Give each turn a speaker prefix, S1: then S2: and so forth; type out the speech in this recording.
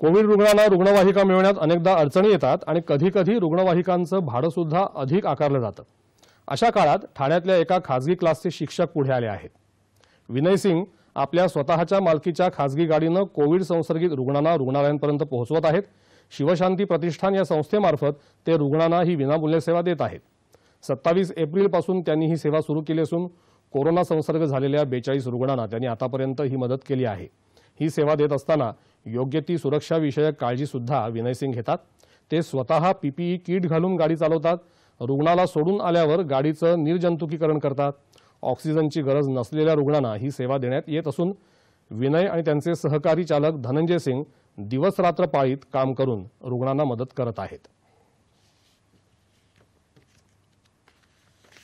S1: Covid रुग्णांना रुग्णवाहिका मिळण्यात अनेकदा अडचणी येतात आणि कधीकधी रुग्णवाहिकांचं भाडंसुद्धा अधिक आकारलं जातं अशा काळात ठाण्यातल्या एका खाजगी क्लासचे शिक्षक पुढे आले आहेत विनय सिंग आपल्या स्वतःच्या मालकीच्या खाजगी गाडीनं कोविड संसर्गित रुग्णांना रुग्णालयांपर्यंत पोहोचवत आहेत शिवशांती प्रतिष्ठान या संस्थेमार्फत ते रुग्णांना ही विनामूल्य सेवा देत आहेत सत्तावीस एप्रिलपासून त्यांनी ही सेवा सुरू केली असून कोरोना संसर्ग झालेल्या बेचाळीस रुग्णांना त्यांनी आतापर्यंत ही मदत केली आहे ही सेवा देत असताना योग्य ती सुरक्षाविषयक काळजीसुद्धा सिंग घेतात ते स्वतः पीपीई किट घालून गाडी चालवतात रुग्णाला सोडून आल्यावर गाडीचं निर्जंतुकीकरण करतात ऑक्सिजनची गरज नसलेल्या रुग्णांना ही सेवा देण्यात येत असून विनय आणि त्यांचे सहकारी चालक धनंजय सिंग दिवसरात्र पाळीत काम करून रुग्णांना मदत करत आहेत